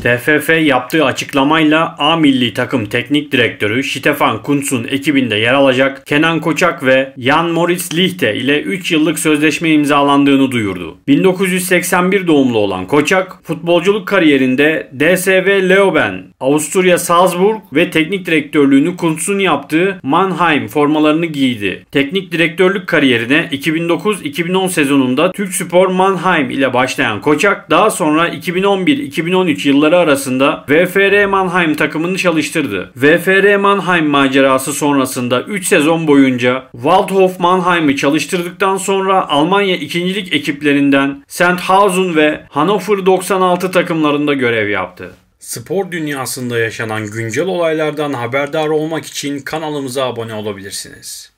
TFF yaptığı açıklamayla A milli takım teknik direktörü Stefan Kuntz'un ekibinde yer alacak Kenan Koçak ve Jan Moritz Lichte ile 3 yıllık sözleşme imzalandığını duyurdu. 1981 doğumlu olan Koçak, futbolculuk kariyerinde DSV Leoben, Avusturya Salzburg ve teknik direktörlüğünü Kuntz'un yaptığı Mannheim formalarını giydi. Teknik direktörlük kariyerine 2009-2010 sezonunda Türk Spor Mannheim ile başlayan Koçak daha sonra 2011-2013 yılları takımları arasında VFR Mannheim takımını çalıştırdı. VFR Mannheim macerası sonrasında 3 sezon boyunca Waldhof Mannheim'i çalıştırdıktan sonra Almanya ikincilik Lig ekiplerinden Sandhausen ve Hannover 96 takımlarında görev yaptı. Spor dünyasında yaşanan güncel olaylardan haberdar olmak için kanalımıza abone olabilirsiniz.